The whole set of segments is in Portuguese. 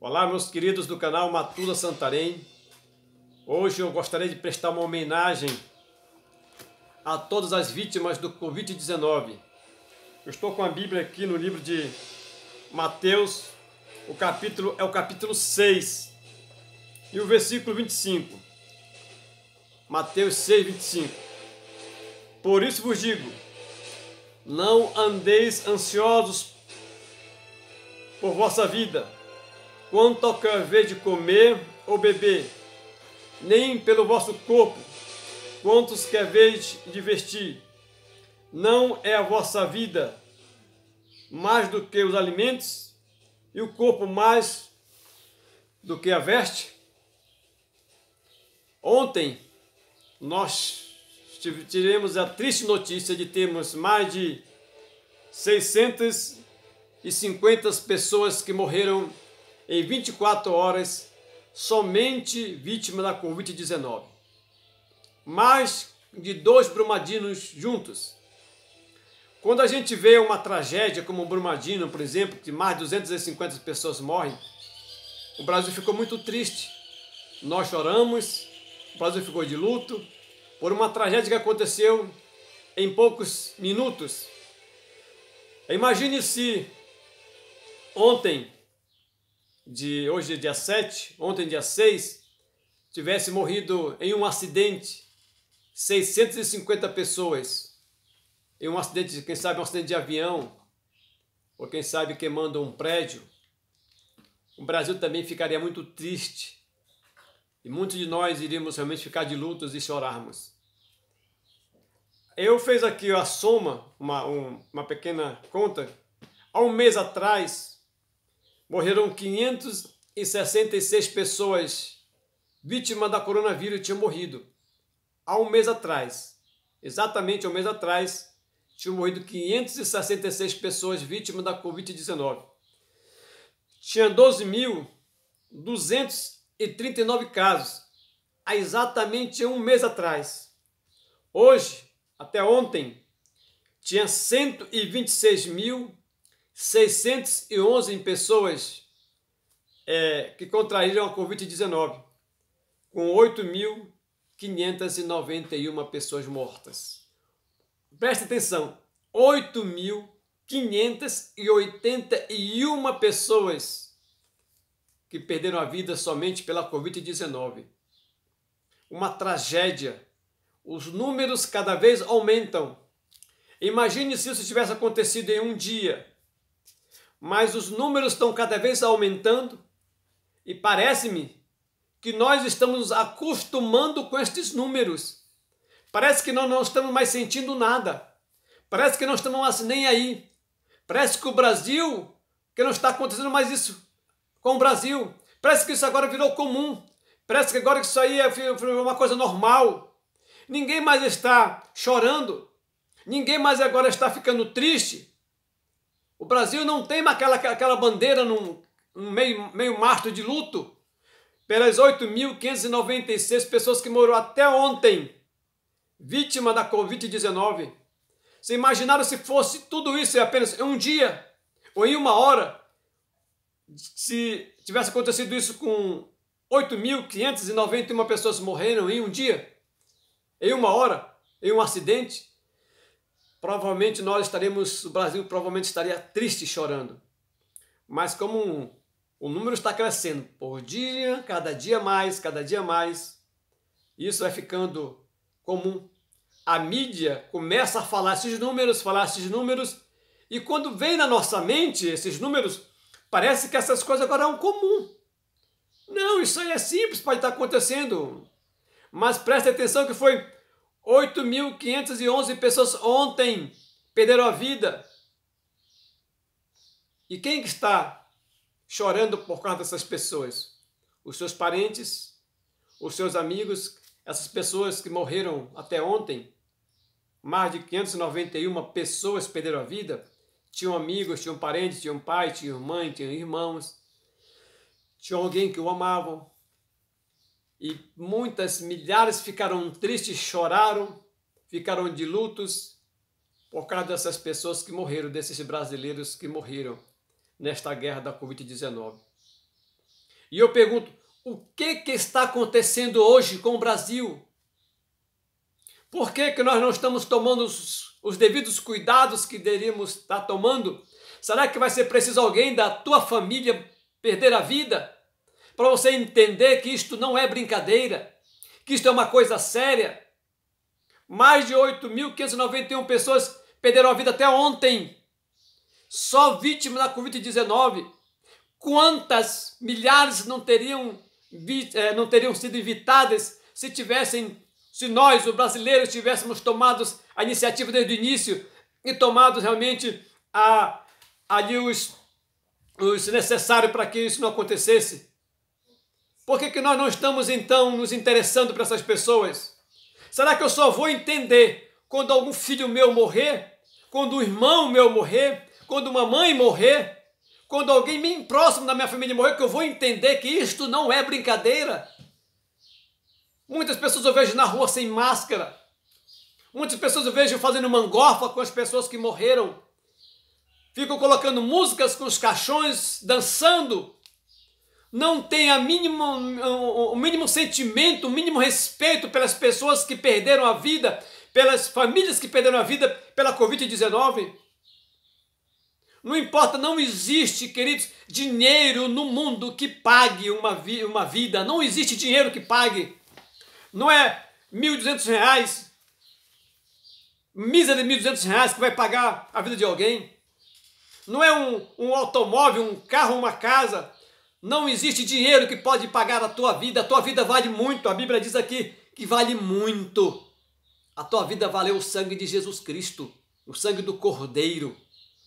Olá, meus queridos do canal Matusa Santarém. Hoje eu gostaria de prestar uma homenagem a todas as vítimas do Covid-19. Eu estou com a Bíblia aqui no livro de Mateus, o capítulo é o capítulo 6 e o versículo 25. Mateus 6, 25. Por isso vos digo, não andeis ansiosos por vossa vida quanto ao que haver de comer ou beber, nem pelo vosso corpo, quantos que haveis de vestir. Não é a vossa vida mais do que os alimentos, e o corpo mais do que a veste? Ontem nós tivemos a triste notícia de termos mais de 650 pessoas que morreram em 24 horas somente vítima da Covid-19. Mais de dois Brumadinos juntos. Quando a gente vê uma tragédia como o Brumadinho, por exemplo, que mais de 250 pessoas morrem, o Brasil ficou muito triste. Nós choramos, o Brasil ficou de luto por uma tragédia que aconteceu em poucos minutos. Imagine se ontem de hoje é dia 7, ontem dia 6, tivesse morrido em um acidente 650 pessoas, em um acidente, quem sabe um acidente de avião, ou quem sabe queimando um prédio, o Brasil também ficaria muito triste. E muitos de nós iríamos realmente ficar de lutos e chorarmos. Eu fiz aqui a soma, uma, um, uma pequena conta. Há um mês atrás, Morreram 566 pessoas vítimas da coronavírus tinham morrido. Há um mês atrás, exatamente um mês atrás, tinham morrido 566 pessoas vítimas da Covid-19. Tinha 12.239 casos, há exatamente um mês atrás. Hoje, até ontem, tinha 126 mil 611 pessoas é, que contraíram a Covid-19, com 8.591 pessoas mortas. Preste atenção, 8.581 pessoas que perderam a vida somente pela Covid-19. Uma tragédia. Os números cada vez aumentam. Imagine se isso tivesse acontecido em um dia mas os números estão cada vez aumentando e parece-me que nós estamos acostumando com estes números. Parece que nós não estamos mais sentindo nada. Parece que não estamos mais nem aí. Parece que o Brasil, que não está acontecendo mais isso com o Brasil. Parece que isso agora virou comum. Parece que agora isso aí é uma coisa normal. Ninguém mais está chorando. Ninguém mais agora está ficando triste. O Brasil não tem aquela, aquela bandeira num um meio, meio de luto pelas 8.596 pessoas que morreram até ontem, vítima da Covid-19. Você imaginaram se fosse tudo isso em apenas um dia ou em uma hora? Se tivesse acontecido isso com 8.591 pessoas morreram em um dia, em uma hora, em um acidente? provavelmente nós estaremos, o Brasil provavelmente estaria triste chorando. Mas como o número está crescendo por dia, cada dia mais, cada dia mais, isso vai é ficando comum. A mídia começa a falar esses números, falar esses números, e quando vem na nossa mente esses números, parece que essas coisas agora são é comuns comum. Não, isso aí é simples, pode estar acontecendo. Mas preste atenção que foi 8.511 pessoas ontem perderam a vida. E quem está chorando por causa dessas pessoas? Os seus parentes, os seus amigos, essas pessoas que morreram até ontem. Mais de 591 pessoas perderam a vida. Tinham amigos, tinham parentes, tinham pai, tinham mãe, tinham irmãos. Tinham alguém que o amavam. E muitas milhares ficaram tristes, choraram, ficaram de lutos por causa dessas pessoas que morreram, desses brasileiros que morreram nesta guerra da Covid-19. E eu pergunto, o que, que está acontecendo hoje com o Brasil? Por que, que nós não estamos tomando os, os devidos cuidados que deveríamos estar tomando? Será que vai ser preciso alguém da tua família perder a vida? para você entender que isto não é brincadeira, que isto é uma coisa séria. Mais de 8.591 pessoas perderam a vida até ontem, só vítimas da Covid-19. Quantas milhares não teriam, é, não teriam sido evitadas se tivessem, se nós, os brasileiros, tivéssemos tomado a iniciativa desde o início e tomado realmente a, ali os, os necessários para que isso não acontecesse? Por que, que nós não estamos então nos interessando para essas pessoas? Será que eu só vou entender quando algum filho meu morrer? Quando um irmão meu morrer? Quando uma mãe morrer? Quando alguém bem próximo da minha família morrer, que eu vou entender que isto não é brincadeira? Muitas pessoas eu vejo na rua sem máscara. Muitas pessoas eu vejo fazendo mangofa com as pessoas que morreram. Ficam colocando músicas com os caixões, dançando não tem a mínimo, o mínimo sentimento, o mínimo respeito pelas pessoas que perderam a vida, pelas famílias que perderam a vida pela Covid-19. Não importa, não existe, queridos, dinheiro no mundo que pague uma, vi uma vida. Não existe dinheiro que pague. Não é 1.200 reais, misa de 1.200 que vai pagar a vida de alguém. Não é um, um automóvel, um carro, uma casa não existe dinheiro que pode pagar a tua vida. A tua vida vale muito. A Bíblia diz aqui que vale muito. A tua vida valeu o sangue de Jesus Cristo, o sangue do Cordeiro,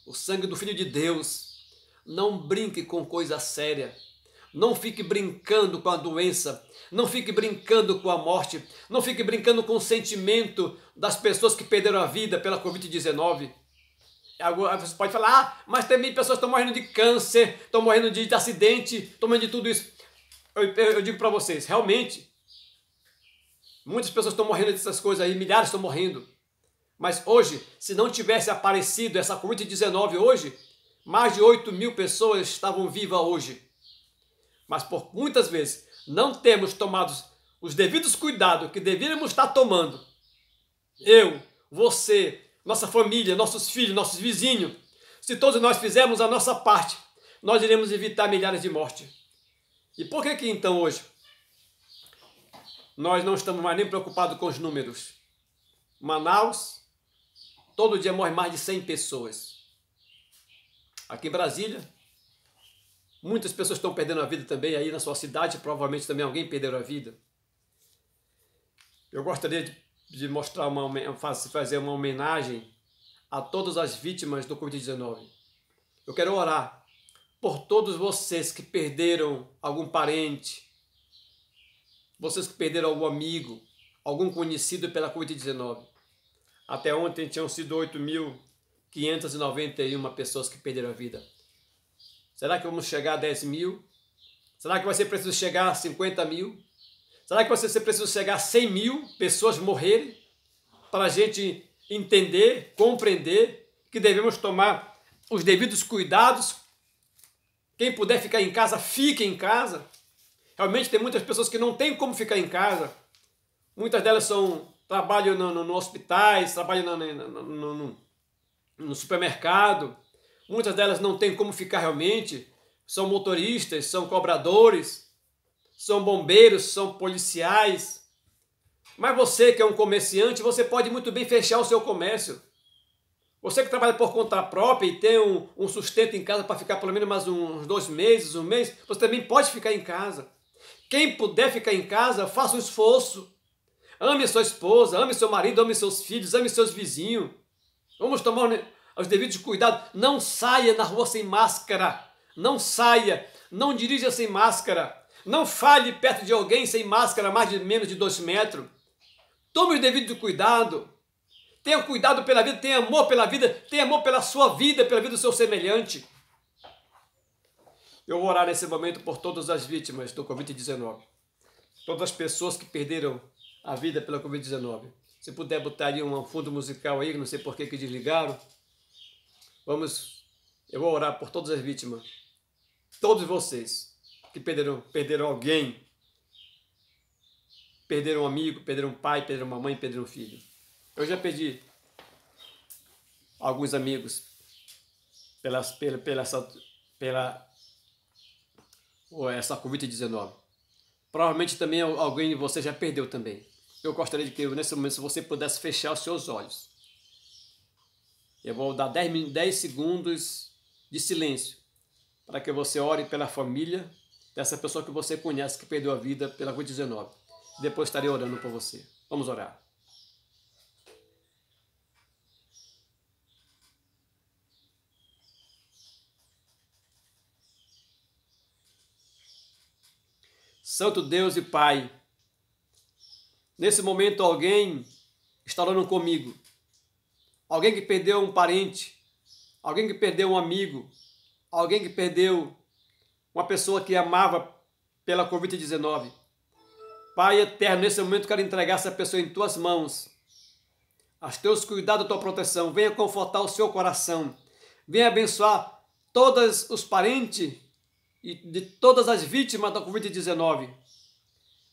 o sangue do Filho de Deus. Não brinque com coisa séria. Não fique brincando com a doença. Não fique brincando com a morte. Não fique brincando com o sentimento das pessoas que perderam a vida pela Covid-19. Ah, você pode falar, ah, mas também pessoas estão morrendo de câncer, estão morrendo de, de acidente, estão morrendo de tudo isso. Eu, eu digo para vocês, realmente, muitas pessoas estão morrendo dessas coisas aí, milhares estão morrendo. Mas hoje, se não tivesse aparecido essa Covid-19 hoje, mais de 8 mil pessoas estavam vivas hoje. Mas por muitas vezes não temos tomado os devidos cuidados que deveríamos estar tomando. Eu, você, nossa família, nossos filhos, nossos vizinhos. Se todos nós fizermos a nossa parte, nós iremos evitar milhares de mortes. E por que que então hoje nós não estamos mais nem preocupados com os números? Manaus, todo dia morre mais de 100 pessoas. Aqui em Brasília, muitas pessoas estão perdendo a vida também aí na sua cidade, provavelmente também alguém perdeu a vida. Eu gostaria de de mostrar uma fazer uma homenagem a todas as vítimas do Covid-19. Eu quero orar por todos vocês que perderam algum parente, vocês que perderam algum amigo, algum conhecido pela Covid-19. Até ontem tinham sido 8.591 pessoas que perderam a vida. Será que vamos chegar a 10 mil? Será que vai ser preciso chegar a 50 mil? Será que você precisa chegar a 100 mil pessoas morrerem para a gente entender, compreender que devemos tomar os devidos cuidados? Quem puder ficar em casa, fique em casa. Realmente tem muitas pessoas que não têm como ficar em casa. Muitas delas são trabalham no, no, no hospitais, trabalham no, no, no supermercado. Muitas delas não têm como ficar realmente. São motoristas, são cobradores são bombeiros, são policiais. Mas você que é um comerciante, você pode muito bem fechar o seu comércio. Você que trabalha por conta própria e tem um, um sustento em casa para ficar pelo menos mais uns dois meses, um mês, você também pode ficar em casa. Quem puder ficar em casa, faça um esforço. Ame sua esposa, ame seu marido, ame seus filhos, ame seus vizinhos. Vamos tomar os devidos cuidados. Não saia na rua sem máscara. Não saia. Não dirija sem máscara. Não fale perto de alguém sem máscara mais de menos de dois metros. Tome o devido cuidado. Tenha cuidado pela vida, tenha amor pela vida, tenha amor pela sua vida, pela vida do seu semelhante. Eu vou orar nesse momento por todas as vítimas do Covid-19. Todas as pessoas que perderam a vida pela Covid-19. Se puder botar aí um fundo musical aí, não sei por que, que desligaram. Vamos, eu vou orar por todas as vítimas. Todos vocês que perderam, perderam alguém, perderam um amigo, perderam um pai, perderam uma mãe, perderam um filho. Eu já perdi alguns amigos pela, pela, pela, essa, pela oh, essa Covid-19. Provavelmente também alguém de você já perdeu também. Eu gostaria de que nesse momento, se você pudesse fechar os seus olhos. Eu vou dar 10 segundos de silêncio para que você ore pela família, dessa pessoa que você conhece que perdeu a vida pela Covid-19. Depois estarei orando por você. Vamos orar. Santo Deus e Pai, nesse momento alguém está orando comigo. Alguém que perdeu um parente, alguém que perdeu um amigo, alguém que perdeu uma pessoa que amava pela Covid-19. Pai eterno, nesse momento quero entregar essa pessoa em tuas mãos. as teus cuidados, a tua proteção. Venha confortar o seu coração. Venha abençoar todos os parentes e de todas as vítimas da Covid-19.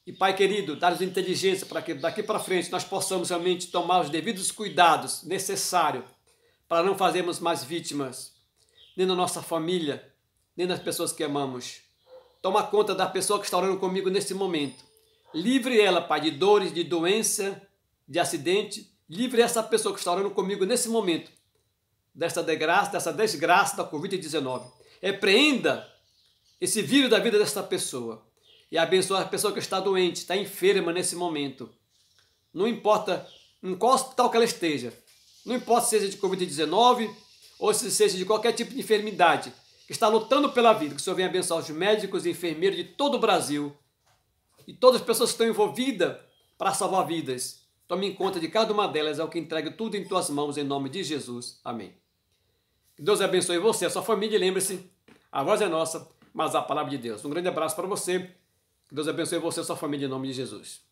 E Pai querido, dá-nos inteligência para que daqui para frente nós possamos realmente tomar os devidos cuidados necessários para não fazermos mais vítimas, nem na nossa família, nem das pessoas que amamos. Toma conta da pessoa que está orando comigo neste momento. Livre ela, Pai, de dores, de doença, de acidente. Livre essa pessoa que está orando comigo nesse momento dessa desgraça, dessa desgraça da Covid-19. Repreenda esse vírus da vida dessa pessoa e abençoa a pessoa que está doente, está enferma nesse momento. Não importa em qual hospital que ela esteja, não importa se seja de Covid-19 ou se seja de qualquer tipo de enfermidade, que está lutando pela vida, que o Senhor venha abençoar os médicos e enfermeiros de todo o Brasil e todas as pessoas que estão envolvidas para salvar vidas. Tome em conta de cada uma delas, é o que entrega tudo em tuas mãos, em nome de Jesus. Amém. Que Deus abençoe você, a sua família e lembre-se, a voz é nossa, mas a palavra de Deus. Um grande abraço para você. Que Deus abençoe você e sua família em nome de Jesus.